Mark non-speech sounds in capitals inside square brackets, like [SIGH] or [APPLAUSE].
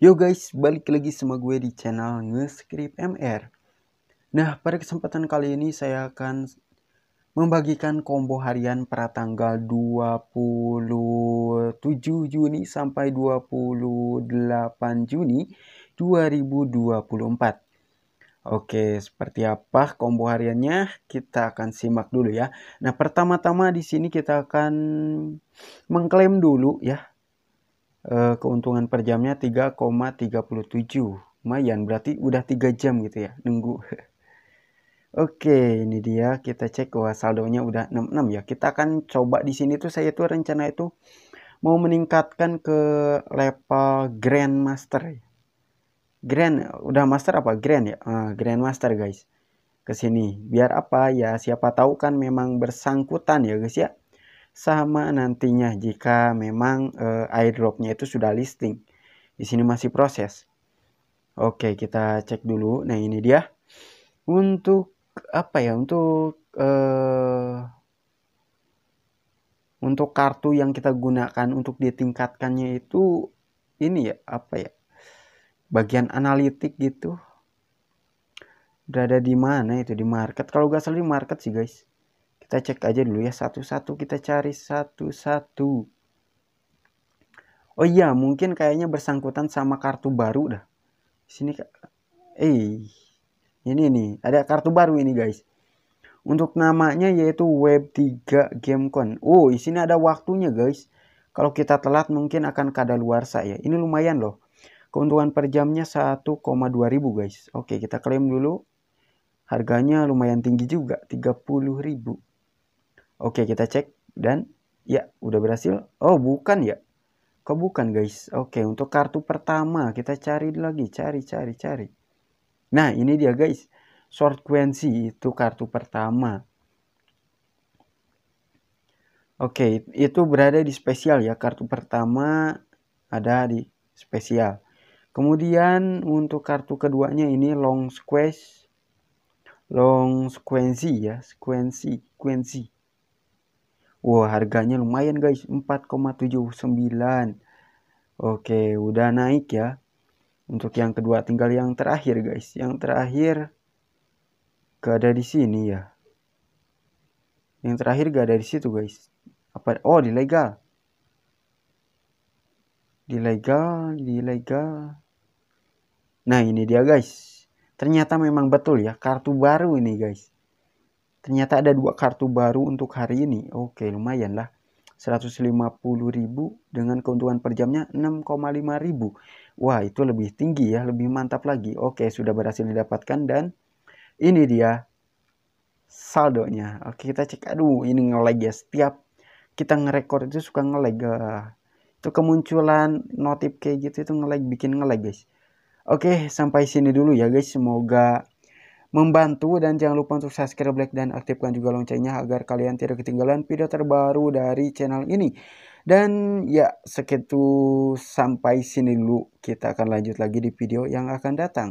Yo guys, balik lagi sama gue di channel Ngescript MR. Nah, pada kesempatan kali ini saya akan membagikan combo harian per tanggal 27 Juni sampai 28 Juni 2024. Oke, seperti apa combo hariannya? Kita akan simak dulu ya. Nah, pertama-tama di sini kita akan mengklaim dulu ya Eh, keuntungan per jamnya 3,37 lumayan berarti udah 3 jam gitu ya nunggu [LAUGHS] Oke, ini dia kita cek wah saldonya udah 66 ya. Kita akan coba di sini tuh saya tuh rencana itu mau meningkatkan ke level Grand Master. Grand udah master apa Grand ya? Uh, Grand Master guys. Kesini biar apa ya siapa tahu kan memang bersangkutan ya guys ya sama nantinya jika memang uh, eh, airdropnya itu sudah listing. Di sini masih proses. Oke, kita cek dulu. Nah, ini dia. Untuk apa ya? Untuk uh, untuk kartu yang kita gunakan untuk ditingkatkannya itu ini ya, apa ya? Bagian analitik gitu berada di mana itu di market kalau gak salah di market sih guys kita cek aja dulu ya satu-satu kita cari satu-satu. Oh iya, mungkin kayaknya bersangkutan sama kartu baru dah. Sini eh ini nih, ada kartu baru ini guys. Untuk namanya yaitu Web3 Gamecon. Oh, di sini ada waktunya guys. Kalau kita telat mungkin akan kada kadaluarsa ya. Ini lumayan loh. Keuntungan per jamnya 1,2 ribu guys. Oke, kita klaim dulu. Harganya lumayan tinggi juga, 30 ribu. Oke, kita cek dan ya, udah berhasil. Oh, bukan ya. Kok bukan, guys? Oke, untuk kartu pertama kita cari lagi, cari cari cari. Nah, ini dia, guys. Short Quency itu kartu pertama. Oke, itu berada di spesial ya. Kartu pertama ada di spesial. Kemudian untuk kartu keduanya ini long squash long squency ya, squency, squency. Wah, harganya lumayan guys, 4,79. Oke, udah naik ya. Untuk yang kedua tinggal yang terakhir guys. Yang terakhir gak ada di sini ya. Yang terakhir gak ada di situ guys. Apa oh di legal. Di legal, di legal. Nah, ini dia guys. Ternyata memang betul ya kartu baru ini guys. Ternyata ada dua kartu baru untuk hari ini. Oke, lumayan lah. 150.000 dengan keuntungan per jamnya 6,5.000. Wah, itu lebih tinggi ya, lebih mantap lagi. Oke, sudah berhasil didapatkan dan ini dia saldonya. Oke, kita cek. Aduh, ini ngelegas. ya. Setiap kita record itu suka nge-lag. Ah, itu kemunculan notif kayak gitu itu nge-lag, bikin nge-lag, guys. Oke, sampai sini dulu ya guys. Semoga membantu dan jangan lupa untuk subscribe like dan aktifkan juga loncengnya agar kalian tidak ketinggalan video terbaru dari channel ini dan ya segitu sampai sini dulu kita akan lanjut lagi di video yang akan datang